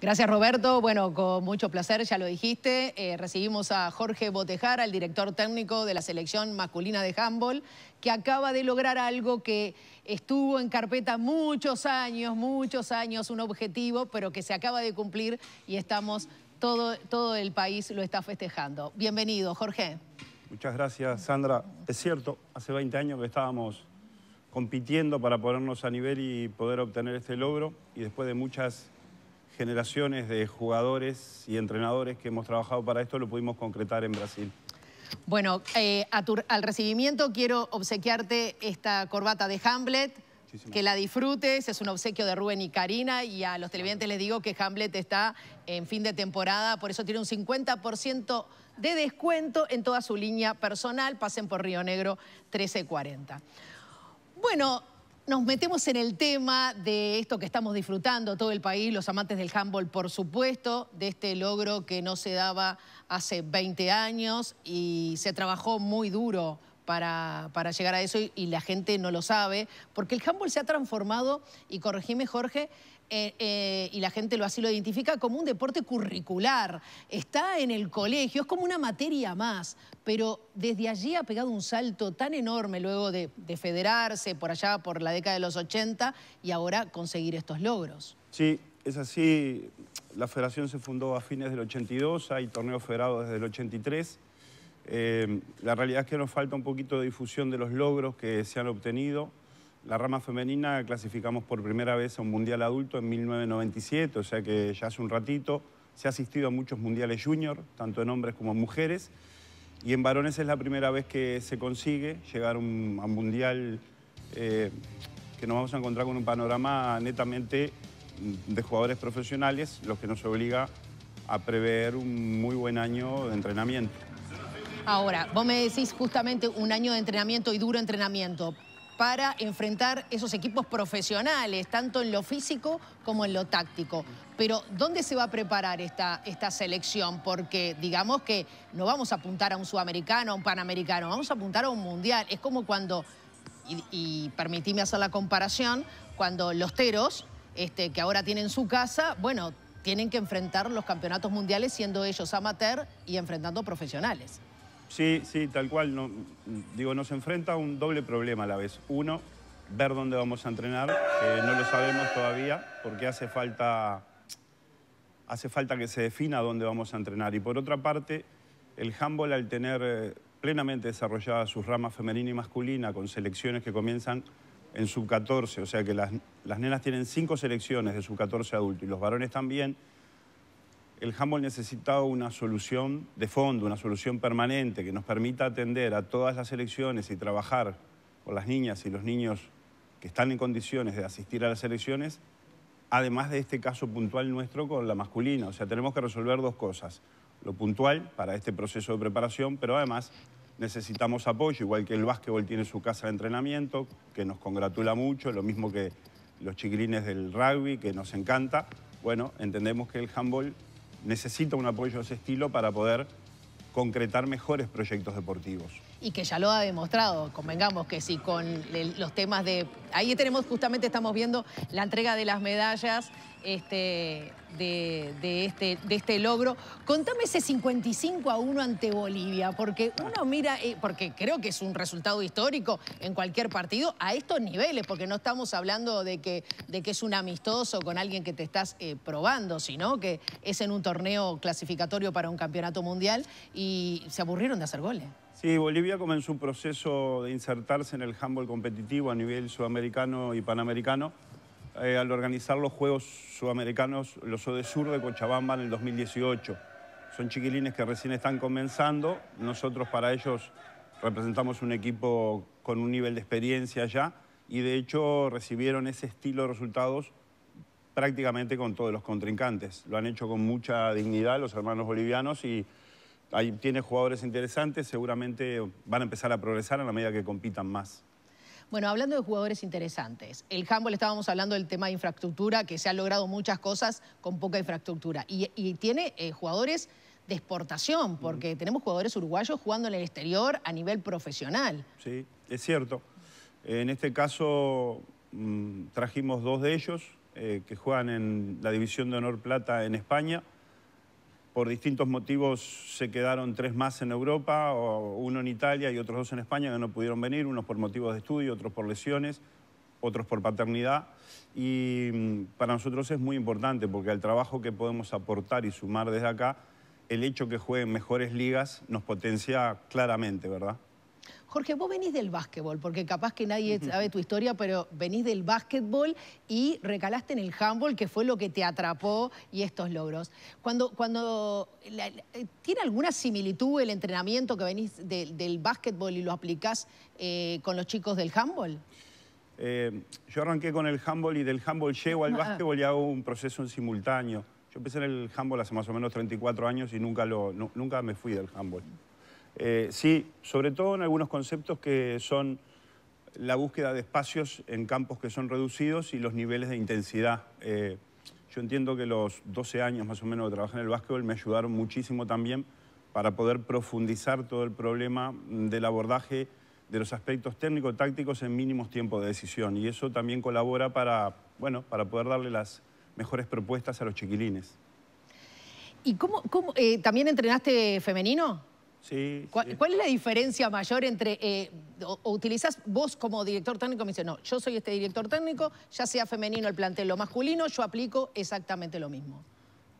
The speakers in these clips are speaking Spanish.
Gracias, Roberto. Bueno, con mucho placer, ya lo dijiste. Eh, recibimos a Jorge Botejara, el director técnico de la selección masculina de handball, que acaba de lograr algo que estuvo en carpeta muchos años, muchos años, un objetivo, pero que se acaba de cumplir y estamos, todo, todo el país lo está festejando. Bienvenido, Jorge. Muchas gracias, Sandra. Es cierto, hace 20 años que estábamos compitiendo para ponernos a nivel y poder obtener este logro y después de muchas generaciones de jugadores y entrenadores que hemos trabajado para esto lo pudimos concretar en Brasil. Bueno, eh, al recibimiento quiero obsequiarte esta corbata de Hamlet. Que la disfrutes, es un obsequio de Rubén y Karina y a los televidentes les digo que Hamlet está en fin de temporada, por eso tiene un 50% de descuento en toda su línea personal. Pasen por Río Negro 1340. Bueno, nos metemos en el tema de esto que estamos disfrutando todo el país, los amantes del handball, por supuesto, de este logro que no se daba hace 20 años y se trabajó muy duro para, llegar a eso y, la gente no lo sabe, porque el handball se ha transformado, y corregime Jorge, eh, eh, y la gente lo así lo identifica, como un deporte curricular. Está en el colegio, es como una materia más. Pero desde allí ha pegado un salto tan enorme luego de, federarse por allá por la década de los 80 y ahora conseguir estos logros. Sí, es así. La federación se fundó a fines del 82, hay torneo federado desde el 83. Eh, la realidad es que nos falta un poquito de difusión de los logros que se han obtenido. La rama femenina clasificamos por primera vez a un mundial adulto en 1997, o sea que ya hace un ratito se ha asistido a muchos mundiales junior, tanto en hombres como en mujeres. Y en varones es la primera vez que se consigue llegar a un mundial eh, que nos vamos a encontrar con un panorama netamente de jugadores profesionales, lo que nos obliga a prever un muy buen año de entrenamiento. Ahora, vos me decís justamente un año de entrenamiento y duro entrenamiento, para enfrentar esos equipos profesionales, tanto en lo físico como en lo táctico. Pero ¿dónde se va a preparar esta, esta selección? Porque digamos que no vamos a apuntar a un sudamericano, a un panamericano, vamos a apuntar a un mundial. Es como cuando, y, y hacer la comparación, cuando los teros, este, que ahora tienen su casa, bueno, tienen que enfrentar los campeonatos mundiales siendo ellos amateur y enfrentando profesionales. Sí, sí, tal cual. digo, nos enfrenta un doble problema a la vez. Uno, ver dónde vamos a entrenar. que no lo sabemos todavía porque hace falta, que se defina dónde vamos a entrenar. Y por otra parte, el handball al tener eh, plenamente desarrollada sus ramas femenina y masculina con selecciones que comienzan en sub-14, o sea que las, nenas tienen cinco selecciones de sub-14 adulto y los varones también, el handball necesita una solución de fondo, una solución permanente que nos permita atender a todas las elecciones y trabajar con las niñas y los niños que están en condiciones de asistir a las elecciones, además de este caso puntual nuestro con la masculina. O sea, tenemos que resolver dos cosas. Lo puntual para este proceso de preparación, pero además necesitamos apoyo, igual que el básquetbol tiene su casa de entrenamiento, que nos congratula mucho, lo mismo que los chiquilines del rugby, que nos encanta. Bueno, entendemos que el handball necesita un apoyo de ese estilo para poder concretar mejores proyectos deportivos y que ya lo ha demostrado, convengamos que sí, con los temas de... Ahí tenemos, justamente estamos viendo la entrega de las medallas este, este, de, este, logro. Contame ese 55 a 1 ante Bolivia, porque uno mira, eh, porque creo que es un resultado histórico en cualquier partido a estos niveles, porque no estamos hablando de que, de que es un amistoso con alguien que te estás eh, probando, sino que es en un torneo clasificatorio para un campeonato mundial y se aburrieron de hacer goles. Sí, Bolivia comenzó un proceso de insertarse en el handball competitivo a nivel sudamericano y panamericano eh, al organizar los Juegos Sudamericanos, los Sur de Cochabamba en el 2018. Son chiquilines que recién están comenzando. Nosotros para ellos representamos un equipo con un nivel de experiencia ya y de hecho recibieron ese estilo de resultados prácticamente con todos los contrincantes. Lo han hecho con mucha dignidad los hermanos bolivianos y Ahí tiene jugadores interesantes, seguramente van a empezar a progresar a la medida que compitan más. Bueno, hablando de jugadores interesantes, el handball estábamos hablando del tema de infraestructura, que se han logrado muchas cosas con poca infraestructura. Y, tiene eh, jugadores de exportación, porque tenemos jugadores uruguayos jugando en el exterior a nivel profesional. Sí, es cierto. En este caso mm, trajimos dos de ellos eh, que juegan en la División de Honor Plata en España por distintos motivos se quedaron tres más en Europa, uno en Italia y otros dos en España que no pudieron venir, unos por motivos de estudio, otros por lesiones, otros por paternidad. Y mm, para nosotros es muy importante porque el trabajo que podemos aportar y sumar desde acá, el hecho que jueguen mejores ligas nos potencia claramente, ¿verdad? Jorge, vos venís del básquetbol, porque capaz que nadie sabe tu historia, pero venís del básquetbol y recalaste en el handball, que fue lo que te atrapó y estos logros. Cuando, cuando eh, ¿Tiene alguna similitud el entrenamiento que venís del básquetbol y lo aplicás eh, con los chicos del handball? Eh, yo arranqué con el handball y del handball llego al ah. básquetbol y hago un proceso en simultáneo. Yo empecé en el handball hace más o menos 34 años y nunca, lo, nunca me fui del handball. Eh, sí, sobre todo en algunos conceptos que son la búsqueda de espacios en campos que son reducidos y los niveles de intensidad. Eh, yo entiendo que los 12 años más o menos de trabajar en el básquetbol me ayudaron muchísimo también para poder profundizar todo el problema del abordaje de los aspectos técnico-tácticos en mínimos tiempos de decisión. Y eso también colabora para, bueno, para poder darle las mejores propuestas a los chiquilines. ¿Y cómo, eh, también entrenaste femenino? ¿Cuál, es la diferencia mayor entre, eh, o, utilizás vos como director técnico, me dice no, yo soy este director técnico, ya sea femenino el plantel o masculino, yo aplico exactamente lo mismo?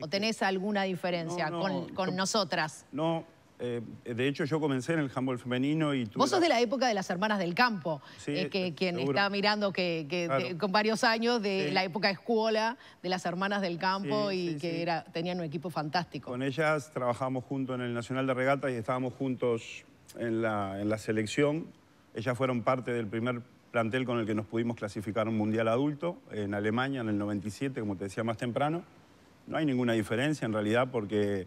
¿O tenés alguna diferencia con, con nosotras? No, eh, de hecho, yo comencé en el handball femenino y tú... Vos sos de la época de las hermanas del campo, eh, que eh, quien está mirando que, con varios años de la época escuela de las hermanas del campo y que era, tenían un equipo fantástico. Con ellas trabajamos juntos en el Nacional de Regatas y estábamos juntos en la, en la selección. Ellas fueron parte del primer plantel con el que nos pudimos clasificar un mundial adulto en Alemania en el 97, como te decía más temprano. No hay ninguna diferencia en realidad porque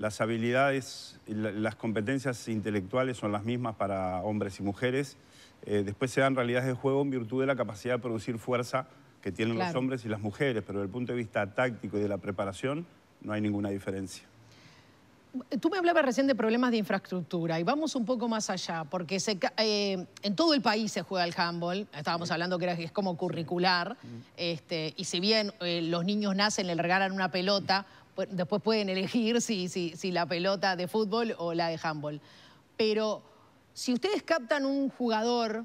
las habilidades, las competencias intelectuales son las mismas para hombres y mujeres. Eh, después se dan realidades de juego en virtud de la capacidad de producir fuerza que tienen los hombres y las mujeres, pero desde el punto de vista táctico y de la preparación no hay ninguna diferencia. Tú me hablabas recién de problemas de infraestructura y vamos un poco más allá, porque eh, en todo el país se juega el handball, estábamos hablando que es como curricular, este, y si bien eh, los niños nacen, le regalan una pelota, después pueden elegir si, si, la pelota de fútbol o la de handball. Pero si ustedes captan un jugador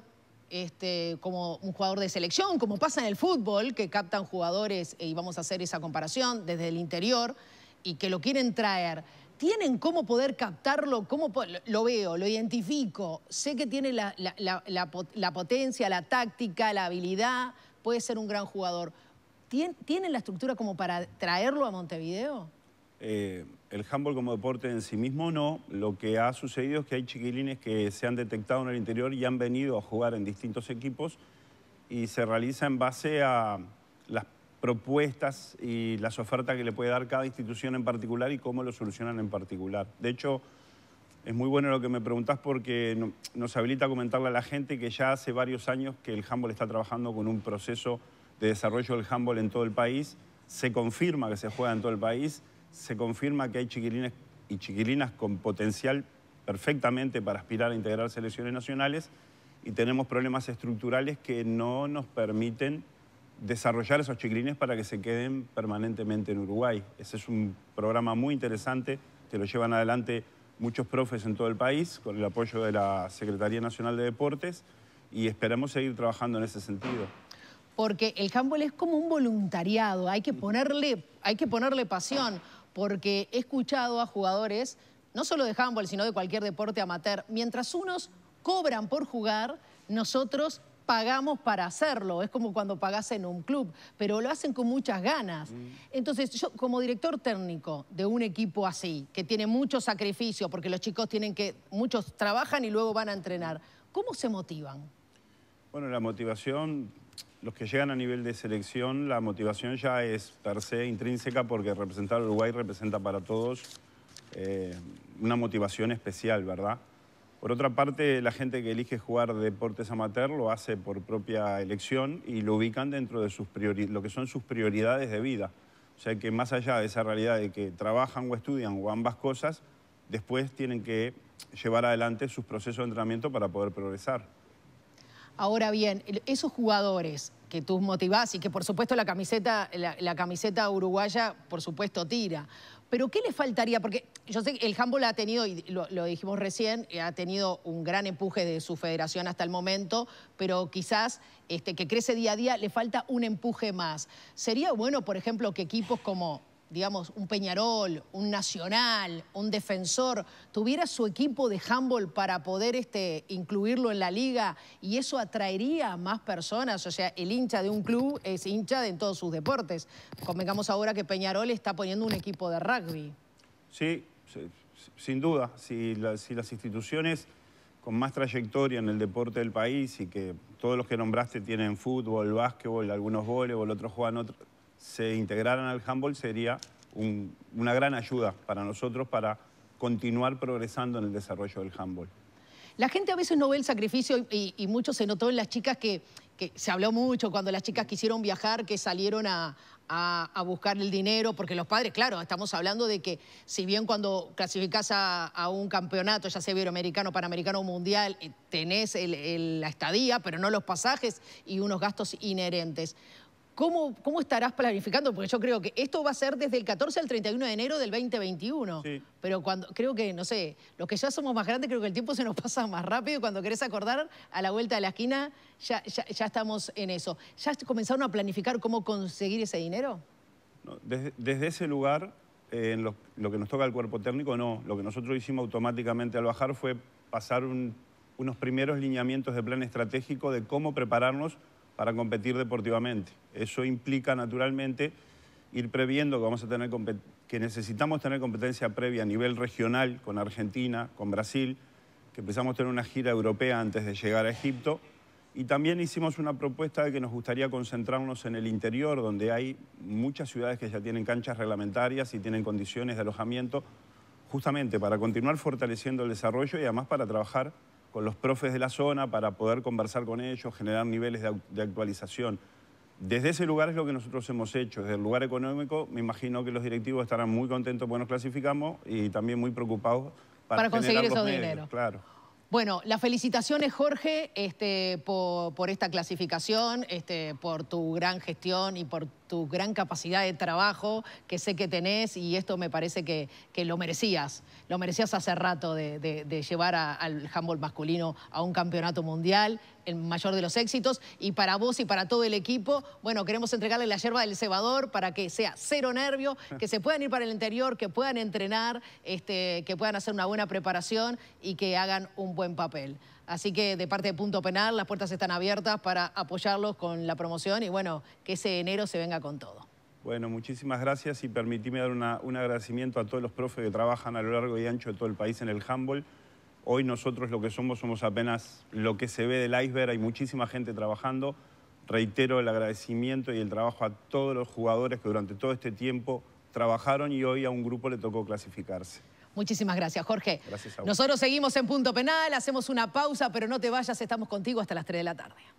este, como un jugador de selección, como pasa en el fútbol, que captan jugadores, eh, y vamos a hacer esa comparación, desde el interior, y que lo quieren traer. ¿Tienen cómo poder captarlo? ¿Cómo lo veo, lo identifico? Sé que tiene la potencia, la táctica, la habilidad, puede ser un gran jugador. ¿tienen la estructura como para traerlo a Montevideo? Eh, el handball como deporte en sí mismo no. Lo que ha sucedido es que hay chiquilines que se han detectado en el interior y han venido a jugar en distintos equipos y se realiza en base a las propuestas y las ofertas que le puede dar cada institución en particular y cómo lo solucionan en particular. De hecho, es muy bueno lo que me preguntás porque nos habilita a comentarle a la gente que ya hace varios años que el handball está trabajando con un proceso desarrollo del handball en todo el país, se confirma que se juega en todo el país, se confirma que hay chiquilines y chiquilinas con potencial perfectamente para aspirar a integrar selecciones nacionales y tenemos problemas estructurales que no nos permiten desarrollar esos chiquilines para que se queden permanentemente en Uruguay. Ese es un programa muy interesante que lo llevan adelante muchos profes en todo el país con el apoyo de la Secretaría Nacional de Deportes y esperamos seguir trabajando en ese sentido porque el handball es como un voluntariado, hay que mm. ponerle, hay que ponerle pasión, porque he escuchado a jugadores, no solo de handball, sino de cualquier deporte amateur, mientras unos cobran por jugar, nosotros pagamos para hacerlo, es como cuando pagas en un club, pero lo hacen con muchas ganas. Mm. Entonces, yo como director técnico de un equipo así, que tiene mucho sacrificio, porque los chicos tienen que, muchos trabajan y luego van a entrenar, ¿cómo se motivan? Bueno, la motivación los que llegan a nivel de selección, la motivación ya es per se intrínseca porque representar a Uruguay representa para todos eh, una motivación especial, ¿verdad? Por otra parte, la gente que elige jugar deportes amateur lo hace por propia elección y lo ubican dentro de sus lo que son sus prioridades de vida. O sea que más allá de esa realidad de que trabajan o estudian o ambas cosas, después tienen que llevar adelante sus procesos de entrenamiento para poder progresar. Ahora bien, esos jugadores que tú motivás y que por supuesto la camiseta, la, camiseta uruguaya, por supuesto, tira. Pero ¿qué le faltaría? Porque yo sé que el handball ha tenido, y lo, dijimos recién, eh, ha tenido un gran empuje de su federación hasta el momento, pero quizás este, que crece día a día le falta un empuje más. Sería bueno, por ejemplo, que equipos como digamos, un Peñarol, un Nacional, un Defensor, tuviera su equipo de handball para poder este, incluirlo en la liga y eso atraería a más personas. O sea, el hincha de un club es hincha de, en todos sus deportes. Convengamos ahora que Peñarol está poniendo un equipo de rugby. Sí, sin duda. Si, las instituciones con más trayectoria en el deporte del país y que todos los que nombraste tienen fútbol, básquetbol, algunos voleibol, otros juegan otro, se integraran al handball sería una gran ayuda para nosotros para continuar progresando en el desarrollo del handball. La gente a veces no ve el sacrificio y, mucho se notó en las chicas que, se habló mucho cuando las chicas quisieron viajar, que salieron a, buscar el dinero, porque los padres, claro, estamos hablando de que si bien cuando clasificás a, un campeonato, ya sea iberoamericano, panamericano o mundial, eh, tenés la estadía, pero no los pasajes y unos gastos inherentes. ¿Cómo, estarás planificando? Porque yo creo que esto va a ser desde el 14 al 31 de enero del 2021. Pero cuando creo que, no sé, los que ya somos más grandes, creo que el tiempo se nos pasa más rápido. Cuando querés acordar, a la vuelta de la esquina ya, estamos en eso. ¿Ya comenzaron a planificar cómo conseguir ese dinero? desde, ese lugar, eh, en lo, que nos toca al cuerpo técnico, no. Lo que nosotros hicimos automáticamente al bajar fue pasar unos primeros lineamientos de plan estratégico de cómo prepararnos para competir deportivamente. Eso implica, naturalmente, ir previendo que, vamos a tener que necesitamos tener competencia previa a nivel regional con Argentina, con Brasil, que empezamos a tener una gira europea antes de llegar a Egipto. Y también hicimos una propuesta de que nos gustaría concentrarnos en el interior, donde hay muchas ciudades que ya tienen canchas reglamentarias y tienen condiciones de alojamiento, justamente para continuar fortaleciendo el desarrollo y además para trabajar con los profes de la zona para poder conversar con ellos, generar niveles de, actualización. Desde ese lugar es lo que nosotros hemos hecho. Desde el lugar económico, me imagino que los directivos estarán muy contentos porque nos clasificamos y también muy preocupados para, conseguir esos dinero. Claro. Bueno, las felicitaciones, Jorge, este, por, por, esta clasificación, este, por tu gran gestión y por tu gran capacidad de trabajo que sé que tenés y esto me parece que, lo merecías. Lo merecías hace rato de, llevar al handball masculino a un campeonato mundial, el mayor de los éxitos. Y para vos y para todo el equipo, bueno, queremos entregarle la yerba del cebador para que sea cero nervio, que se puedan ir para el interior, que puedan entrenar, este, que puedan hacer una buena preparación y que hagan un buen papel. Así que de parte de Punto Penal, las puertas están abiertas para apoyarlos con la promoción y bueno, que ese enero se venga con todo. Bueno, muchísimas gracias y permitime dar un agradecimiento a todos los profes que trabajan a lo largo y ancho de todo el país en el handball. Hoy nosotros lo que somos somos apenas lo que se ve del iceberg, hay muchísima gente trabajando. Reitero el agradecimiento y el trabajo a todos los jugadores que durante todo este tiempo trabajaron y hoy a un grupo le tocó clasificarse. Muchísimas gracias, Jorge. Nosotros seguimos en punto penal, hacemos una pausa, pero no te vayas, estamos contigo hasta las 3 de la tarde.